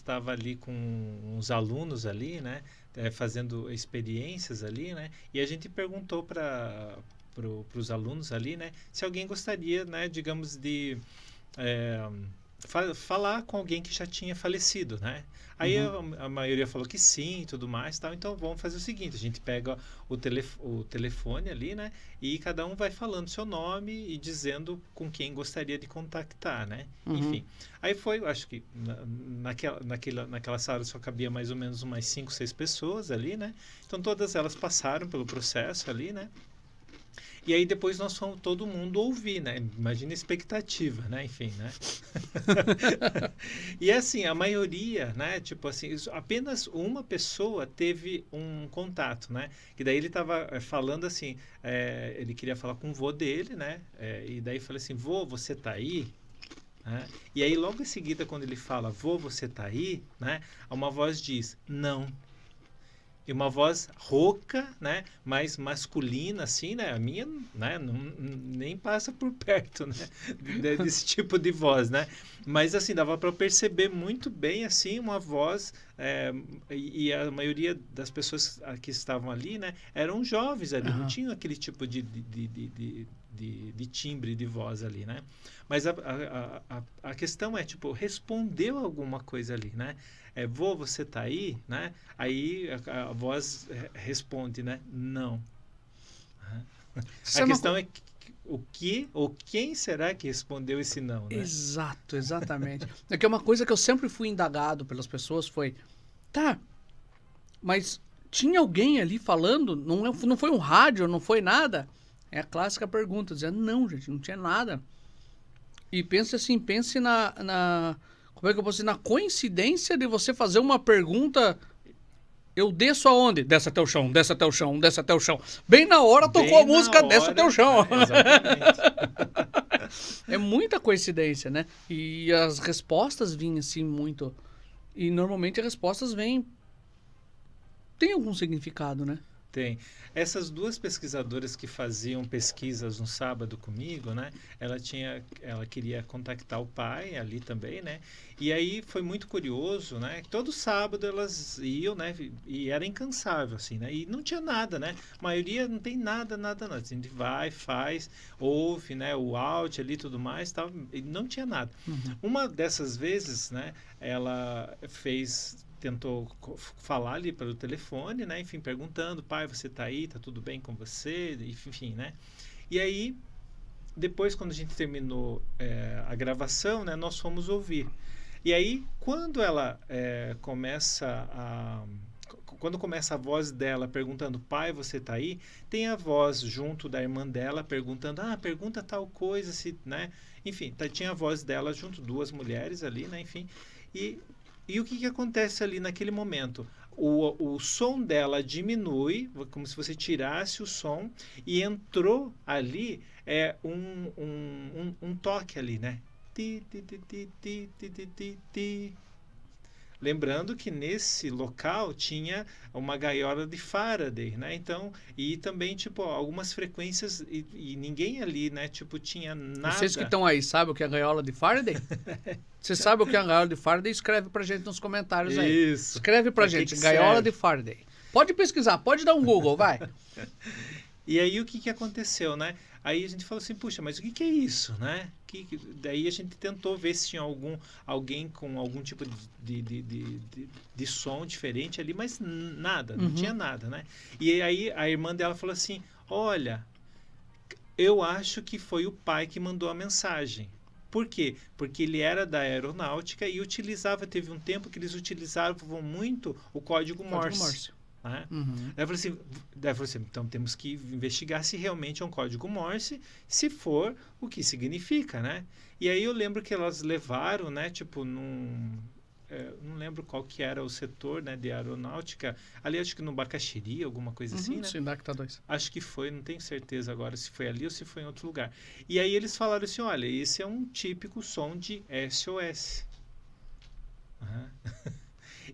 estava ali com uns alunos ali, né? Eh, fazendo experiências ali, né? E a gente perguntou para pro, os alunos ali, né? Se alguém gostaria, né? Digamos de... É, fa falar com alguém que já tinha falecido, né? Aí uhum. a, a, maioria falou que sim, tudo mais, tal. Então vamos fazer o seguinte: a gente pega o, telef o telefone ali, né? E cada um vai falando seu nome e dizendo com quem gostaria de contactar, né? Uhum. Enfim. Aí foi, acho que na, naquela, naquela, naquela sala só cabia mais ou menos umas cinco, seis pessoas ali, né? Então todas elas passaram pelo processo ali, né? E aí depois nós fomos todo mundo ouvir, né? Imagina a expectativa, né? Enfim, né? e assim, a maioria, né? Tipo assim, apenas uma pessoa teve um contato, né? Que daí ele estava eh, falando assim, é, ele queria falar com o vô dele, né? É, e daí falei assim, vô, você tá aí? Né? E aí logo em seguida, quando ele fala, vô, você tá aí? Né? Uma voz diz, não. Não e uma voz rouca, né? Mais masculina, assim, né? A minha, né? Não, nem passa por perto, né? Desse tipo de voz, né? Mas, assim, dava para perceber muito bem, assim, uma voz é, e a maioria das pessoas que estavam ali, né, eram jovens ali, uhum. não tinham aquele tipo de, de, de, de, de timbre de voz ali, né? Mas a, a, a, a, questão é, tipo, respondeu alguma coisa ali, né? É, vô, você tá aí, né? Aí a, a voz responde, né? Não. Uhum. A é questão é, é o que ou quem será que respondeu esse não? Né? Exato, exatamente. é que é uma coisa que eu sempre fui indagado pelas pessoas foi, tá, mas tinha alguém ali falando? Não, é, não foi um rádio, não foi nada? É a clássica pergunta, dizendo, não, gente, não tinha nada. E pense assim, pense na, na como é que eu posso dizer, na coincidência de você fazer uma pergunta eu desço aonde? Desce até o chão, desce até o chão, desce até o chão. Bem na hora tocou Bem a música hora, Desce até o chão. É, é muita coincidência, né? E as respostas vinham assim muito. E normalmente as respostas vêm. Tem algum significado, né? Tem. Essas duas pesquisadoras que faziam pesquisas no sábado comigo, né? Ela tinha, ela queria contactar o pai ali também, né? E aí foi muito curioso, né? Todo sábado elas iam, né? E era incansável assim, né? E não tinha nada, né? A maioria não tem nada, nada, nada. A assim, gente vai, faz, ouve, né? O out ali, tudo mais, tal. E não tinha nada. Uhum. Uma dessas vezes, né? Ela fez tentou falar ali pelo telefone, né? Enfim, perguntando, pai, você tá aí? Tá tudo bem com você? Enfim, né? E aí, depois, quando a gente terminou é, a gravação, né? Nós fomos ouvir. E aí, quando ela é, começa a... Quando começa a voz dela perguntando, pai, você tá aí? Tem a voz junto da irmã dela perguntando, ah, pergunta tal coisa, se, né? Enfim, tá, tinha a voz dela junto, duas mulheres ali, né? Enfim, e e o que, que acontece ali naquele momento? O, o som dela diminui, como se você tirasse o som, e entrou ali é, um, um, um, um toque ali, né? Ti, ti, ti, ti, ti, ti, ti, ti. Lembrando que nesse local tinha uma gaiola de Faraday, né? Então, e também, tipo, algumas frequências e, e ninguém ali, né? Tipo, tinha nada. Vocês que estão aí sabem o que é a gaiola de Faraday? Você sabe o que é a gaiola de Faraday? Escreve pra gente nos comentários Isso. aí. Escreve pra, pra gente, que que gaiola serve? de Faraday. Pode pesquisar, pode dar um Google, vai. E aí o que, que aconteceu, né? Aí a gente falou assim, puxa, mas o que, que é isso, né? Que, que, daí a gente tentou ver se tinha algum, alguém com algum tipo de, de, de, de, de som diferente ali, mas nada, uhum. não tinha nada, né? E aí a irmã dela falou assim, olha, eu acho que foi o pai que mandou a mensagem. Por quê? Porque ele era da aeronáutica e utilizava, teve um tempo que eles utilizavam muito o código Morse. Código Morse. Né? Uhum. Daí, eu assim, daí eu falei assim, então temos que investigar se realmente é um código Morse, se for, o que significa, né? E aí eu lembro que elas levaram, né, tipo, num... É, não lembro qual que era o setor né, de aeronáutica, ali acho que no Bacaxiri, alguma coisa uhum, assim, né? Sindacta 2. Acho que foi, não tenho certeza agora se foi ali ou se foi em outro lugar. E aí eles falaram assim, olha, esse é um típico som de SOS. Uhum.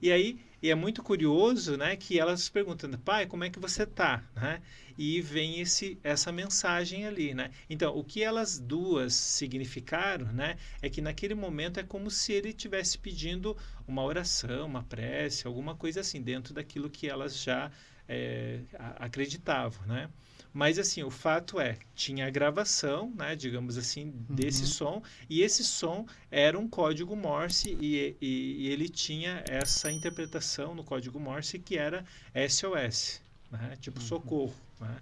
E aí, e é muito curioso, né, que elas perguntam, pai, como é que você tá, né? E vem esse, essa mensagem ali, né? Então, o que elas duas significaram, né, é que naquele momento é como se ele estivesse pedindo uma oração, uma prece, alguma coisa assim, dentro daquilo que elas já é, acreditavam, né? Mas assim, o fato é, tinha a gravação, né, digamos assim, desse uhum. som, e esse som era um código Morse e, e, e, ele tinha essa interpretação no código Morse que era SOS, né? Tipo uhum. socorro, né?